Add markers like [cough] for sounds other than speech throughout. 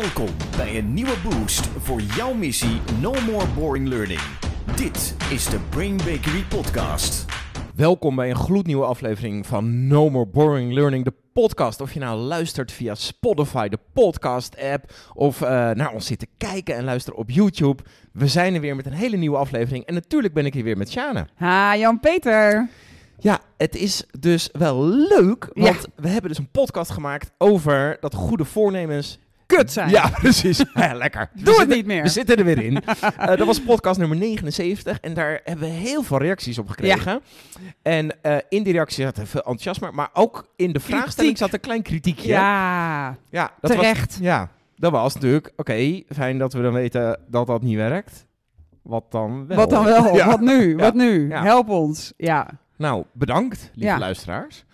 Welkom bij een nieuwe boost voor jouw missie No More Boring Learning. Dit is de Brain Bakery Podcast. Welkom bij een gloednieuwe aflevering van No More Boring Learning, de podcast. Of je nou luistert via Spotify, de podcast-app, of eh, naar ons zit te kijken en luisteren op YouTube. We zijn er weer met een hele nieuwe aflevering. En natuurlijk ben ik hier weer met Shana. Ha, Jan-Peter. Ja, het is dus wel leuk, want we hebben dus een podcast gemaakt over dat goede voornemens kut zijn. Ja, [laughs] precies. [laughs] lekker. Doe het niet meer. We zitten er weer in. [laughs] Eh, dat was podcast nummer 79 en daar hebben we heel veel reacties op gekregen. En eh, in die reacties zat er veel enthousiasme, maar ook in de vraagstelling zat een klein kritiekje. Ja, ja dat terecht. Was, ja, dat was natuurlijk, oké, fijn dat we dan weten dat dat niet werkt. Wat dan wel? Wat dan wel? Wat nu? Wat nu? Help ons. Ja. Nou, bedankt, lieve luisteraars.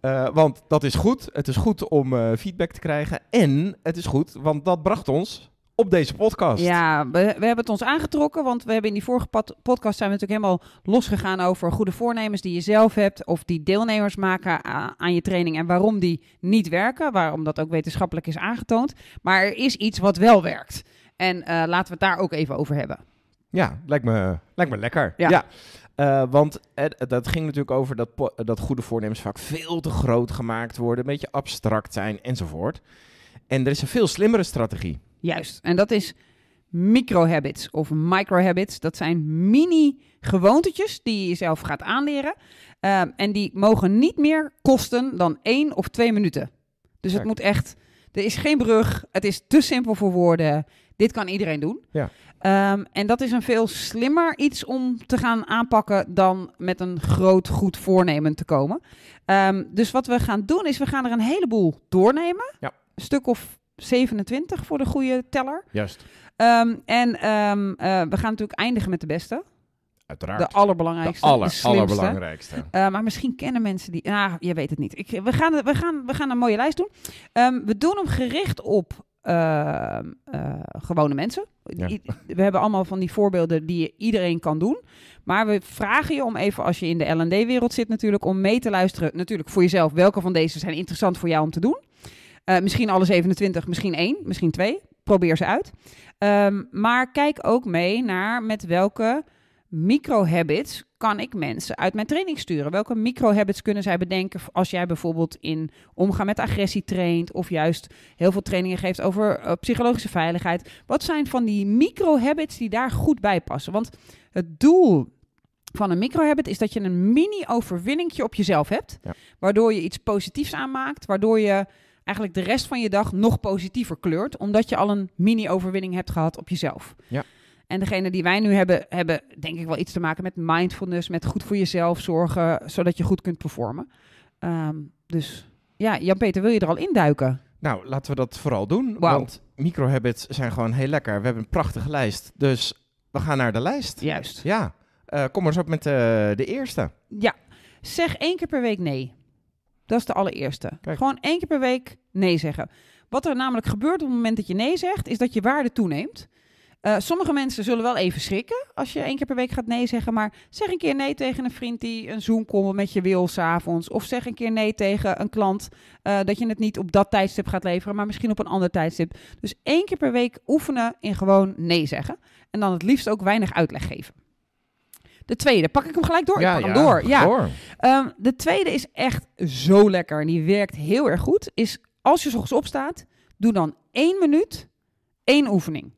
Eh, want dat is goed. Het is goed om eh, feedback te krijgen. En het is goed, want dat bracht ons op deze podcast. Ja, we, hebben het ons aangetrokken, want we hebben in die vorige podcast zijn we natuurlijk helemaal losgegaan over goede voornemens die je zelf hebt of die deelnemers maken aan je training en waarom die niet werken, waarom dat ook wetenschappelijk is aangetoond. Maar er is iets wat wel werkt. En eh, laten we het daar ook even over hebben. Ja, lijkt me, lijkt me lekker. ja. Eh, want het, dat ging natuurlijk over dat, dat goede voornemens vaak veel te groot gemaakt worden, een beetje abstract zijn enzovoort. En er is een veel slimmere strategie. Juist, en dat is microhabits of microhabits. Dat zijn mini-gewoontetjes die je jezelf gaat aanleren. Eh, en die mogen niet meer kosten dan één of twee minuten. Dus het moet echt. Er is geen brug. Het is te simpel voor woorden. Dit kan iedereen doen. Ja. Ehm, en dat is een veel slimmer iets om te gaan aanpakken dan met een groot goed voornemen te komen. Ehm, dus wat we gaan doen is, we gaan er een heleboel doornemen. Ja. stuk of 27 voor de goede teller. Juist. Ehm, en eh, we gaan natuurlijk eindigen met de beste. Uiteraard. De allerbelangrijkste. De, aller, allerbelangrijkste. Eh, maar misschien kennen mensen die. Nou, je weet het niet. Ik, we, gaan, we, gaan, we gaan een mooie lijst doen. we doen hem gericht op uh, gewone mensen. we hebben allemaal van die voorbeelden die iedereen kan doen. Maar we vragen je om even, als je in de LD-wereld zit, natuurlijk, om mee te luisteren. Natuurlijk voor jezelf. Welke van deze zijn interessant voor jou om te doen? Eh, misschien alle 27, misschien één, misschien twee. Probeer ze uit. Ehm, maar kijk ook mee naar met welke microhabits kan ik mensen uit mijn training sturen? Welke microhabits kunnen zij bedenken als jij bijvoorbeeld in omgaan met agressie traint of juist heel veel trainingen geeft over eh, psychologische veiligheid? Wat zijn van die microhabits die daar goed bij passen? Want het doel van een microhabit is dat je een mini-overwinningje op jezelf hebt, waardoor je iets positiefs aanmaakt, waardoor je eigenlijk de rest van je dag nog positiever kleurt, omdat je al een mini-overwinning hebt gehad op jezelf. Ja. En degene die wij nu hebben, hebben denk ik wel iets te maken met mindfulness, met goed voor jezelf zorgen, zodat je goed kunt performen. Ehm, dus ja, Jan-Peter, wil je er al induiken? Nou, laten we dat vooral doen, want microhabits zijn gewoon heel lekker. We hebben een prachtige lijst, dus we gaan naar de lijst. Juist. Ja, eh, kom maar eens op met eh, de eerste. Ja, zeg één keer per week nee. Dat is de allereerste. Gewoon één keer per week nee zeggen. Wat er namelijk gebeurt op het moment dat je nee zegt, is dat je waarde toeneemt. Eh, sommige mensen zullen wel even schrikken als je één keer per week gaat nee zeggen. Maar zeg een keer nee tegen een vriend die een Zoom-call met je wil s'avonds. Of zeg een keer nee tegen een klant uh, dat je het niet op dat tijdstip gaat leveren, maar misschien op een ander tijdstip. Dus één keer per week oefenen in gewoon nee zeggen. En dan het liefst ook weinig uitleg geven. De tweede, pak ik hem gelijk door? Ja, door. Ja. Ehm, de tweede is echt zo lekker en die werkt heel erg goed. Is als je s ochtends opstaat, doe dan één minuut één oefening.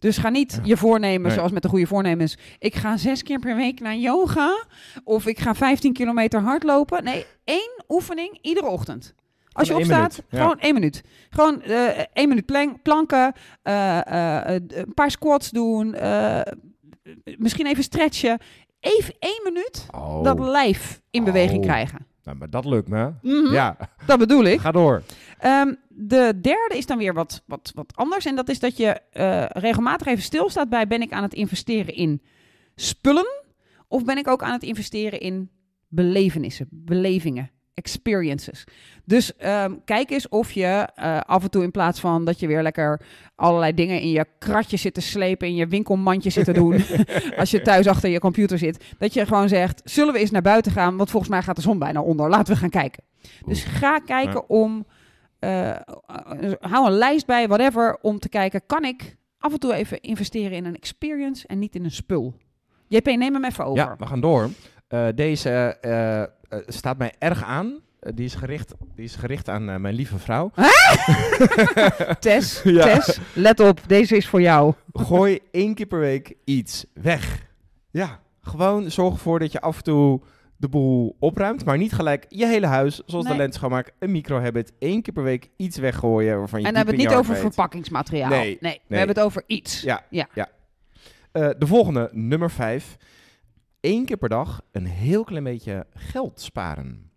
Dus ga niet je voornemen, zoals met de goede voornemens. Ik ga zes keer per week naar yoga. Of ik ga 15 kilometer hardlopen. Nee, één oefening iedere ochtend. Als je opstaat, gewoon één minuut. Gewoon eh, één minuut planken, eh, eh, een paar squats doen, misschien even stretchen. Even één minuut oh. dat lijf in beweging oh. krijgen. Nou, maar dat lukt me. Mhm. Ja. Dat bedoel ik. Ga door. Ehm, de derde is dan weer wat, wat, wat anders. En dat is dat je eh, regelmatig even stilstaat bij... ben ik aan het investeren in spullen... of ben ik ook aan het investeren in belevenissen, belevingen? experiences. Dus ehm, kijk eens of je eh, af en toe in plaats van dat je weer lekker allerlei dingen in je kratje zit te slepen, in je winkelmandje zit te doen, [laughs] als je thuis achter je computer zit, dat je gewoon zegt, zullen we eens naar buiten gaan, want volgens mij gaat de zon bijna onder, laten we gaan kijken. Dus ga kijken om, eh, hou een lijst bij, whatever, om te kijken, kan ik af en toe even investeren in een experience en niet in een spul? JP, neem hem even over. Ja, we gaan door. Eh, deze eh, staat mij erg aan. Eh, die, is gericht, die is gericht aan eh, mijn lieve vrouw. [laughs] Tess, ja. let op, deze is voor jou. Gooi één keer per week iets weg. Ja, gewoon zorg ervoor dat je af en toe de boel opruimt, maar niet gelijk je hele huis, zoals de lens schoonmaak, een microhabit, één keer per week iets weggooien waarvan je En dan hebben we het niet over verpakkingsmateriaal. Nee, we hebben het over iets. Ja, ja. de volgende, nummer vijf één keer per dag een heel klein beetje geld sparen.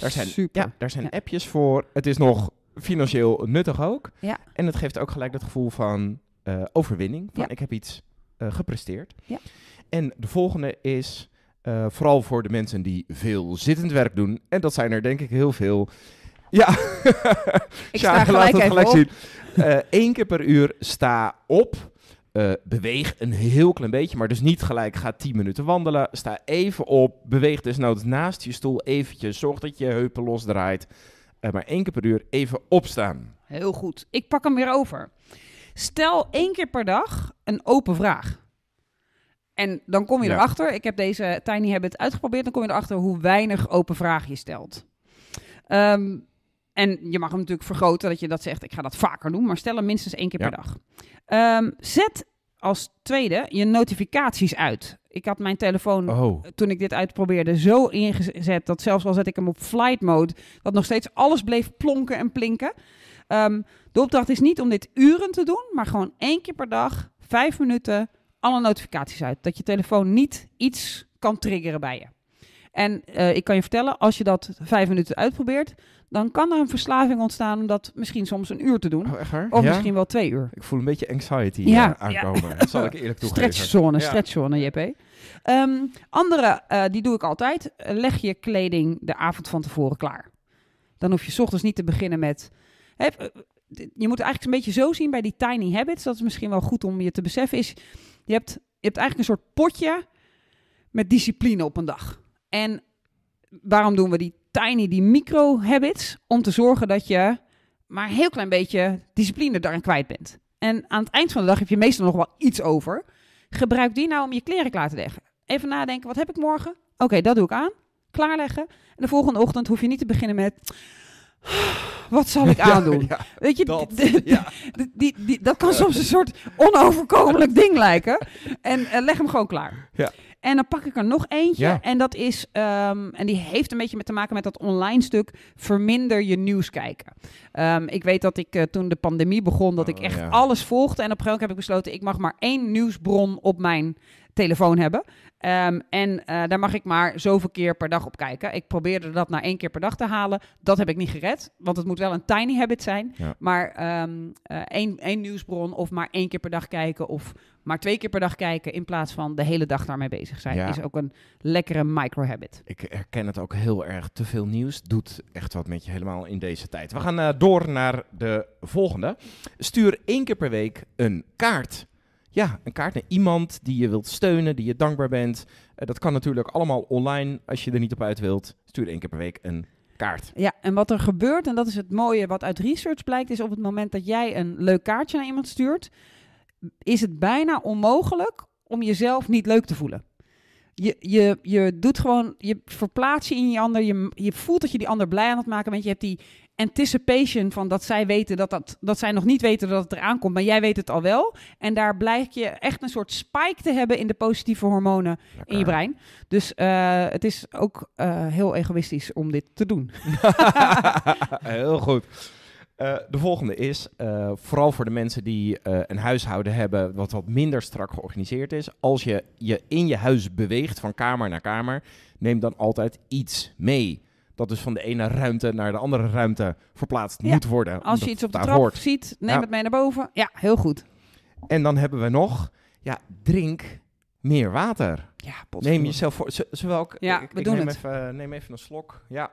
Daar zijn, Super. daar zijn appjes voor. Het is nog financieel nuttig ook. Ja. En het geeft ook gelijk dat gevoel van eh, overwinning. Van ja. ik heb iets eh, gepresteerd. Ja. En de volgende is eh, vooral voor de mensen die veel zittend werk doen. En dat zijn er denk ik heel veel. Ja, [laughs] ik sta gelijk laat gelijk zien. Eén keer per uur sta op. Eh, beweeg een heel klein beetje, maar dus niet gelijk ga 10 minuten wandelen. Sta even op, beweeg desnoods naast je stoel eventjes. Zorg dat je heupen losdraait. Uh, maar één keer per uur even opstaan. Heel goed. Ik pak hem weer over. Stel één keer per dag een open vraag. En dan kom je erachter, ik heb deze Tiny Habit uitgeprobeerd, dan kom je erachter hoe weinig open vraag je stelt. Um, en je mag hem natuurlijk vergroten dat je dat zegt. Ik ga dat vaker doen, maar stel hem minstens één keer per dag. Ehm, zet als tweede je notificaties uit. Ik had mijn telefoon oh. toen ik dit uitprobeerde zo ingezet dat zelfs al zet ik hem op flight mode, dat nog steeds alles bleef plonken en plinken. Ehm, de opdracht is niet om dit uren te doen, maar gewoon één keer per dag, vijf minuten, alle notificaties uit. Dat je telefoon niet iets kan triggeren bij je. En eh, ik kan je vertellen, als je dat vijf minuten uitprobeert, dan kan er een verslaving ontstaan om dat misschien soms een uur te doen. Oh, of misschien wel twee uur. Ik voel een beetje anxiety ja, eh, aankomen. Ja. zal ik eerlijk [laughs] toegeven. Stretchzone, stretchzone, JP. Um, ehm, andere, eh, die doe ik altijd. leg je kleding de avond van tevoren klaar. Dan hoef je ochtends niet te beginnen met... je moet eigenlijk een beetje zo zien bij die tiny habits. Dat is misschien wel goed om je te beseffen. Is, je, hebt, je hebt eigenlijk een soort potje met discipline op een dag. En waarom doen we die tiny, die micro-habits? Om te zorgen dat je maar een heel klein beetje discipline daarin kwijt bent. En aan het eind van de dag heb je meestal nog wel iets over. Gebruik die nou om je kleren klaar te leggen. Even nadenken, wat heb ik morgen? Oké, dat doe ik aan. Klaarleggen. En de volgende ochtend hoef je niet te beginnen met... Wat zal ik [laughs] aandoen? Weet je, dat, die, dat kan soms een soort onoverkomelijk ding lijken. En eh, leg hem gewoon klaar. Ja. En dan pak ik er nog eentje. En dat is, ehm, en die heeft een beetje met te maken met dat online stuk. Verminder je nieuws kijken. Ehm, ik weet dat ik eh, toen de pandemie begon, dat ik oh, echt alles volgde. En op een gegeven moment heb ik besloten, ik mag maar één nieuwsbron op mijn telefoon hebben. Ehm, en eh, daar mag ik maar zoveel keer per dag op kijken. Ik probeerde dat naar één keer per dag te halen. Dat heb ik niet gered, want het moet wel een tiny habit zijn. Maar um, één, één nieuwsbron of maar één keer per dag kijken of maar twee keer per dag kijken in plaats van de hele dag daarmee bezig zijn. Is ook een lekkere micro habit. Ik herken het ook heel erg. Te veel nieuws doet echt wat met je helemaal in deze tijd. We gaan eh, door naar de volgende. Stuur één keer per week een kaart ja, een kaart naar iemand die je wilt steunen, die je dankbaar bent. Eh, dat kan natuurlijk allemaal online. Als je er niet op uit wilt, stuur één keer per week een kaart. Ja, en wat er gebeurt, en dat is het mooie wat uit research blijkt, is op het moment dat jij een leuk kaartje naar iemand stuurt, is het bijna onmogelijk om jezelf niet leuk te voelen. Je, je, je doet gewoon, je verplaatst je in je ander, je, je voelt dat je die ander blij aan het maken bent. Je hebt die anticipation van dat zij weten dat, dat, dat zij nog niet weten dat het eraan komt, maar jij weet het al wel. En daar blijkt je echt een soort spike te hebben in de positieve hormonen in je brein. Dus eh, het is ook eh, heel egoïstisch om dit te doen. [laughs] [laughs] heel goed. Eh, de volgende is, vooral voor de mensen die een huishouden hebben wat wat minder strak georganiseerd is. Als je je in je huis beweegt van kamer naar kamer, neem dan altijd iets mee dat dus van de ene ruimte naar de andere ruimte verplaatst moet worden. Als je iets op de trap ziet, neem het mee naar boven. Ja, heel goed. En dan hebben we nog, ja, drink meer water. Ja, potverdomme. Neem jezelf voor. Zowel ik, ja, ik, we doen neem, het. Even, neem even een slok. Ja.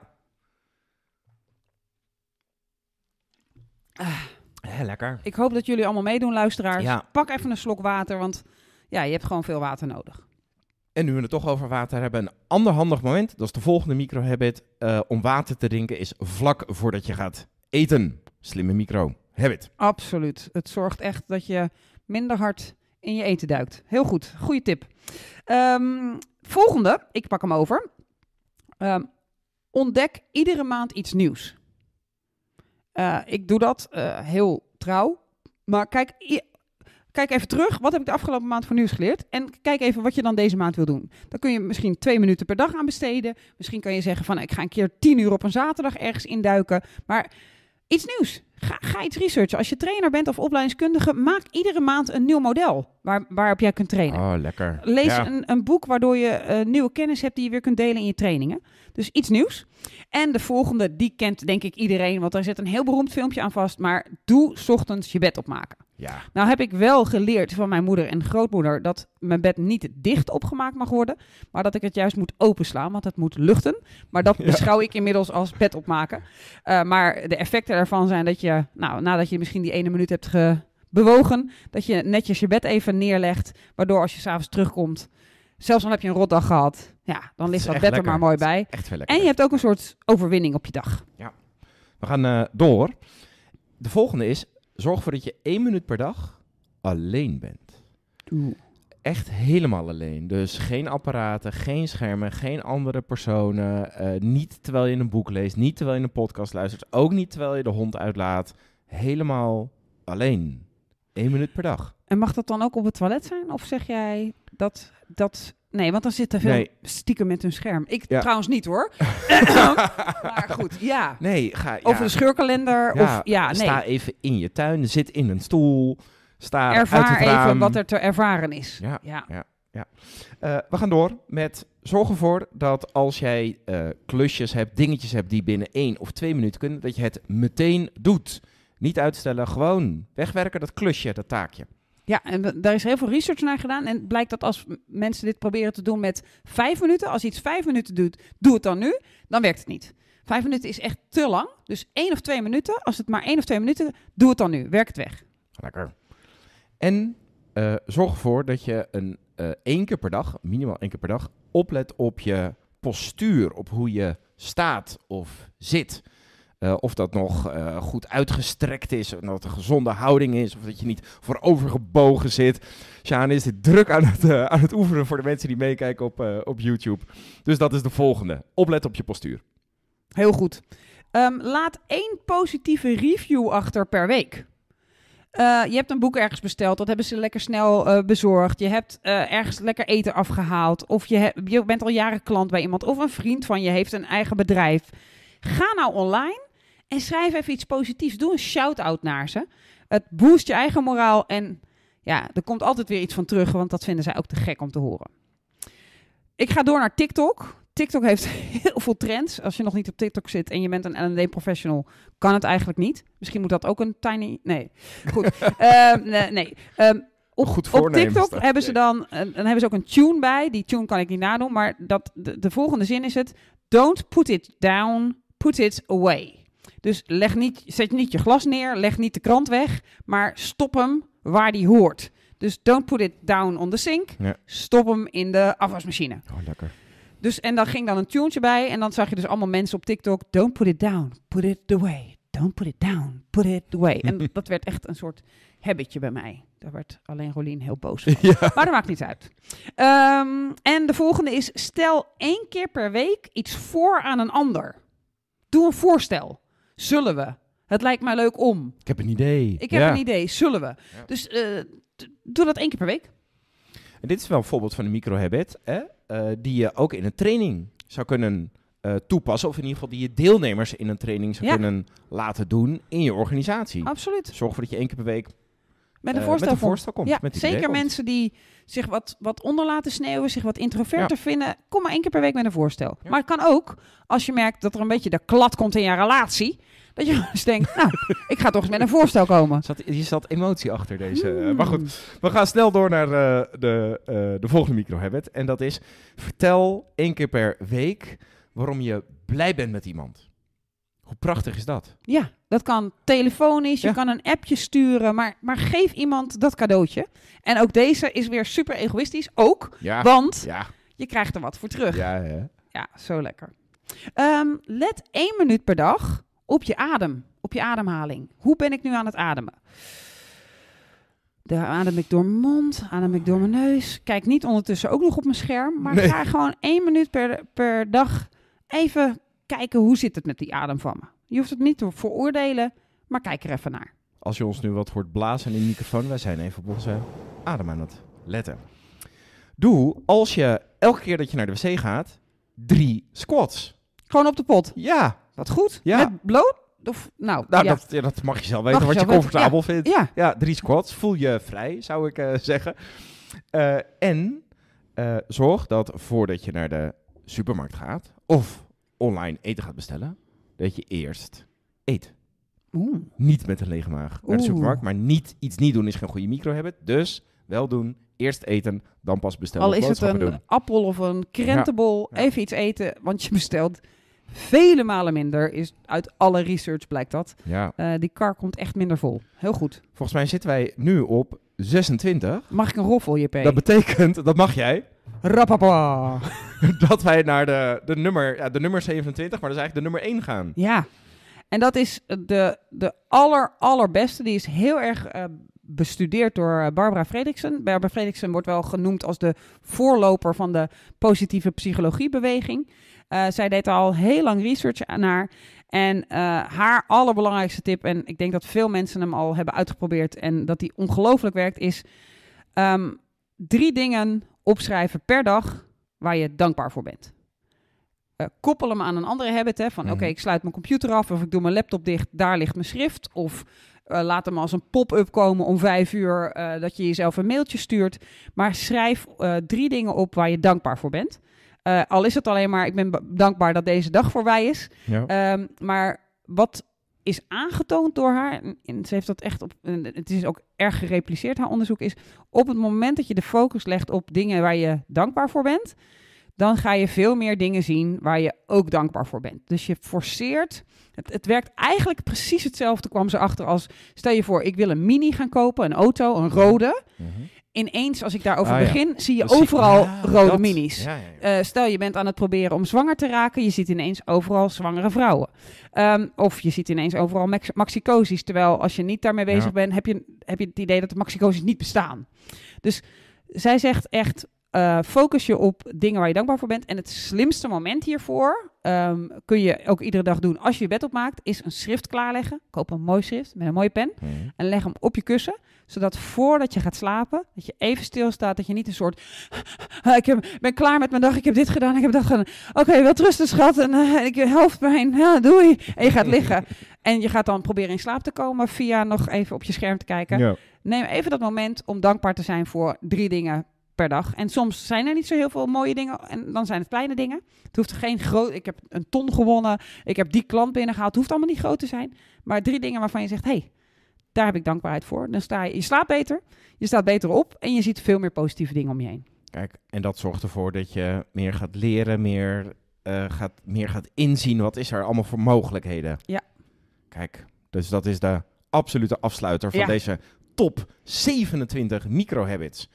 Ah. lekker. Ik hoop dat jullie allemaal meedoen, luisteraars. Ja. Pak even een slok water, want ja, je hebt gewoon veel water nodig. En nu we het toch over water hebben, een ander handig moment, dat is de volgende microhabit, uh, om water te drinken is vlak voordat je gaat eten. Slimme micro-habit. Absoluut. Het zorgt echt dat je minder hard in je eten duikt. Heel goed. Goede tip. Ehm, volgende, ik pak hem over. Ehm, ontdek iedere maand iets nieuws. Eh, ik doe dat eh, heel trouw. Maar kijk Kijk even terug, wat heb ik de afgelopen maand voor nieuws geleerd? En kijk even wat je dan deze maand wil doen. Dan kun je misschien twee minuten per dag aan besteden. Misschien kan je zeggen van ik ga een keer tien uur op een zaterdag ergens induiken. Maar iets nieuws. Ga, ga iets researchen. Als je trainer bent of opleidingskundige, maak iedere maand een nieuw model waar, waarop jij kunt trainen. Oh, lekker. Lees een, een, boek waardoor je eh, nieuwe kennis hebt die je weer kunt delen in je trainingen. Dus iets nieuws. En de volgende, die kent denk ik iedereen, want daar zit een heel beroemd filmpje aan vast. Maar doe ochtends je bed opmaken. Ja. Nou heb ik wel geleerd van mijn moeder en grootmoeder dat mijn bed niet dicht opgemaakt mag worden, maar dat ik het juist moet openslaan, want het moet luchten. Maar dat [laughs] beschouw ik inmiddels als bed opmaken. Eh, maar de effecten daarvan zijn dat je, nou, nadat je misschien die ene minuut hebt bewogen, dat je netjes je bed even neerlegt, waardoor als je s'avonds terugkomt, Zelfs dan heb je een rotdag gehad. Ja, dan ligt dat, dat er maar mooi bij. Echt lekker. En je hebt ook een soort overwinning op je dag. Ja. We gaan eh, door. De volgende is, zorg ervoor dat je één minuut per dag alleen bent. Doe. Echt helemaal alleen. Dus geen apparaten, geen schermen, geen andere personen. Eh, niet terwijl je een boek leest, niet terwijl je een podcast luistert. Ook niet terwijl je de hond uitlaat. Helemaal alleen. Eén minuut per dag. En mag dat dan ook op het toilet zijn? Of zeg jij dat, dat, nee, want dan zit er veel stiekem met hun scherm. Ik trouwens niet hoor. [laughs] maar goed, ja. Nee, ga, ja. Over de scheurkalender. Ja, of, ja, nee. Sta even in je tuin, zit in een stoel. Sta Ervaar even wat er te ervaren is. Ja, ja. ja, eh, we gaan door met zorg ervoor dat als jij eh, klusjes hebt, dingetjes hebt die binnen één of twee minuten kunnen, dat je het meteen doet. Niet uitstellen, gewoon wegwerken dat klusje, dat taakje. Ja, en daar is heel veel research naar gedaan. En blijkt dat als mensen dit proberen te doen met vijf minuten, als iets vijf minuten doet, doe het dan nu, dan werkt het niet. Vijf minuten is echt te lang. Dus één of twee minuten, als het maar één of twee minuten, doe het dan nu. werkt het weg. Lekker. En eh, zorg ervoor dat je een, uh, één keer per dag, minimaal één keer per dag, oplet op je postuur, op hoe je staat of zit. Eh, of dat nog eh, goed uitgestrekt is, of dat een gezonde houding is, of dat je niet voorovergebogen zit. Sjaan is dit druk aan het, eh, aan het oefenen voor de mensen die meekijken op, op YouTube. Dus dat is de volgende. Oplet op je postuur. Heel goed. Ehm, laat één positieve review achter per week. je hebt een boek ergens besteld, dat hebben ze lekker snel bezorgd. Je hebt ergens lekker eten afgehaald. Of je, bent al jaren klant bij iemand. Of een vriend van je heeft een eigen bedrijf. Ga nou online en schrijf even iets positiefs. Doe een shout-out naar ze. Het boost je eigen moraal en ja, er komt altijd weer iets van terug, want dat vinden zij ook te gek om te horen. Ik ga door naar TikTok. TikTok heeft [laughs] heel veel trends. Als je nog niet op TikTok zit en je bent een L&D professional, kan het eigenlijk niet. Misschien moet dat ook een tiny. Nee, goed. [laughs] Ehm, nee. nee. Ehm, op, Goed TikTok hebben ze dan, eh, dan hebben ze ook een tune bij. Die tune kan ik niet nadoen, maar dat, de, de volgende zin is het: Don't put it down, put it away. Dus leg niet, zet niet je glas neer, leg niet de krant weg, maar stop hem waar die hoort. Dus don't put it down on the sink. Stop hem in de afwasmachine. Oh, lekker. Dus, en dan ging dan een tuntje bij. En dan zag je dus allemaal mensen op TikTok. Don't put it down, put it away. Don't put it down, put it away. En [laughs] dat werd echt een soort habitje bij mij. Daar werd alleen Rolien heel boos [laughs] van. Maar dat maakt niet uit. Ehm, en de volgende is, stel één keer per week iets voor aan een ander. Doe een voorstel. Zullen we? Het lijkt mij leuk om. Ik heb een idee. Ik heb een idee. Zullen we? Dus eh, doe dat één keer per week. En dit is wel een voorbeeld van een microhabit, hè? Eh, die je ook in een training zou kunnen eh, toepassen. Of in ieder geval die je deelnemers in een training zou kunnen laten doen in je organisatie. Absoluut. Zorg ervoor dat je één keer per week met een eh, voorstel, met een voorstel komt. Ja, zeker mensen die zich wat, wat onder laten sneeuwen, zich wat introverter vinden. Kom maar één keer per week met een voorstel. Maar het kan ook, als je merkt dat er een beetje de klad komt in je relatie. Dat je eens [laughs] dus denkt, nou, ik ga toch eens met een voorstel komen. Je zat emotie achter deze. Eh, hmm. Maar goed, we gaan snel door naar eh, de, uh, de volgende microhabit. En dat is, vertel één keer per week waarom je blij bent met iemand. Hoe prachtig is dat? Ja, dat kan telefonisch, je kan een appje sturen, maar, maar geef iemand dat cadeautje. En ook deze is weer super egoïstisch, ook, ja. want ja. je krijgt er wat voor terug. Ja, ja. ja zo lekker. Ehm, let één minuut per dag op je adem, op je ademhaling. Hoe ben ik nu aan het ademen? Daar adem ik door mijn mond, adem ik door mijn neus. Kijk niet ondertussen ook nog op mijn scherm, maar ga gewoon één minuut per, per dag even kijken hoe zit het met die adem van me. Je hoeft het niet te veroordelen, maar kijk er even naar. Als je ons nu wat hoort blazen in de microfoon, wij zijn even op onze adem aan het letten. Doe als je elke keer dat je naar de wc gaat, drie squats. Gewoon op de pot? Ja. Dat goed. Ja. Met bloot? Of, nou, nou Dat, dat, mag je zelf weten, wat je comfortabel vindt. Ja. drie squats. Voel je vrij, zou ik eh, zeggen. Eh, en eh, zorg dat voordat je naar de supermarkt gaat, of online eten gaat bestellen, dat je eerst eet. Oeh. Niet met een lege maag naar de supermarkt, maar niet iets niet doen is geen goede micro hebben. Dus wel doen, eerst eten, dan pas bestellen. Al is het een appel of een krentenbol, even iets eten, want je bestelt vele malen minder. Is uit alle research blijkt dat. Ja. Eh, die kar komt echt minder vol. Heel goed. Volgens mij zitten wij nu op 26. Mag ik een roffel, p. Dat betekent, dat mag jij. Rappapa. [laughs] dat wij naar de, de, nummer, ja, de nummer 27, maar dat is eigenlijk de nummer 1 gaan. Ja. En dat is de, de aller, allerbeste. Die is heel erg eh, bestudeerd door eh, Barbara Fredriksen. Barbara Fredriksen wordt wel genoemd als de voorloper van de positieve psychologiebeweging. Eh, zij deed al heel lang research aan haar. En eh, haar allerbelangrijkste tip, en ik denk dat veel mensen hem al hebben uitgeprobeerd en dat die ongelooflijk werkt, is ehm, drie dingen opschrijven per dag waar je dankbaar voor bent. Eh, koppel hem aan een andere habit. Hè, van mhm. oké, ik sluit mijn computer af of ik doe mijn laptop dicht, daar ligt mijn schrift. Of laat hem als een pop-up komen om vijf uur dat je jezelf een mailtje stuurt. Maar schrijf drie dingen op waar je dankbaar voor bent. Eh, al is het alleen maar, ik ben dankbaar dat deze dag voorbij is. Ehm, maar wat is aangetoond door haar, en ze heeft dat echt op, het is ook erg gerepliceerd, haar onderzoek is, op het moment dat je de focus legt op dingen waar je dankbaar voor bent, dan ga je veel meer dingen zien waar je ook dankbaar voor bent. Dus je forceert. Het, het werkt eigenlijk precies hetzelfde, kwam ze achter als stel je voor, ik wil een mini gaan kopen, een auto, een rode. Mm ineens, als ik daarover ah, begin, zie je overal rode minis. Eh, stel, je bent aan het proberen om zwanger te raken. Je ziet ineens overal zwangere vrouwen. Ehm, of je ziet ineens overal maxicosis. Terwijl als je niet daarmee bezig bent, heb je, heb je het idee dat de maxicosis niet bestaan. Dus zij zegt echt, uh, focus je op dingen waar je dankbaar voor bent. En het slimste moment hiervoor ehm, kun je ook iedere dag doen als je je bed opmaakt, is een schrift klaarleggen. Koop een mooi schrift met een mooie pen mhm. en leg hem op je kussen zodat voordat je gaat slapen, dat je even stilstaat, dat je niet een soort, ah, ik heb, ben klaar met mijn dag, ik heb dit gedaan, ik heb dat gedaan. Oké, okay, wel rusten schat en eh, ik helft mijn ja, doei. En je gaat liggen [laughs] en je gaat dan proberen in slaap te komen via nog even op je scherm te kijken. Neem even dat moment om dankbaar te zijn voor drie dingen per dag. En soms zijn er niet zo heel veel mooie dingen. En dan zijn het kleine dingen. Het hoeft geen groot. Ik heb een ton gewonnen. Ik heb die klant binnengehaald. Het hoeft allemaal niet groot te zijn. Maar drie dingen waarvan je zegt: hé, hey, daar heb ik dankbaarheid voor. Dan sta je, je slaapt beter. Je staat beter op. En je ziet veel meer positieve dingen om je heen. Kijk, en dat zorgt ervoor dat je meer gaat leren, meer, eh, gaat, meer gaat inzien. Wat is er allemaal voor mogelijkheden? Ja. Kijk, dus dat is de absolute afsluiter van deze top 27 microhabits.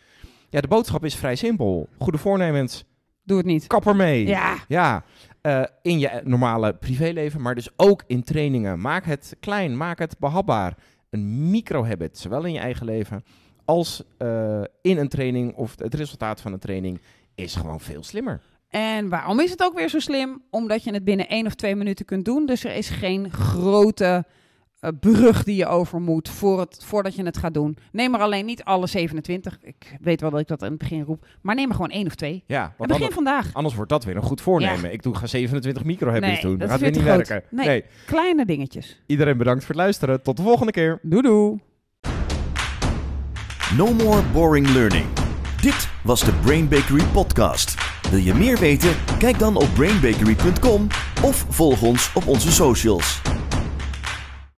Ja, de boodschap is vrij simpel. Goede voornemens. Doe het niet. Kap ermee. Ja. Ja. Eh, in je normale privéleven, maar dus ook in trainingen. Maak het klein, maak het behapbaar. Een micro-habit, zowel in je eigen leven als eh, in een training of het resultaat van een training, is gewoon veel slimmer. En waarom is het ook weer zo slim? Omdat je het binnen één of twee minuten kunt doen. Dus er is geen grote eh, brug die je over moet voor het, voordat je het gaat doen. Neem er alleen niet alle 27. Ik weet wel dat ik dat in het begin roep. Maar neem er gewoon één of twee. Ja, want en begin vandaag. Anders wordt dat weer een goed voornemen. Ik doe ga 27 micro hebben doen. Dat gaat weer niet werken. Nee, kleine dingetjes. Iedereen bedankt voor het luisteren. Tot de volgende keer. Doe No more boring learning. Dit was de Brain Bakery podcast. Wil je meer weten? Kijk dan op brainbakery.com of volg ons op onze socials.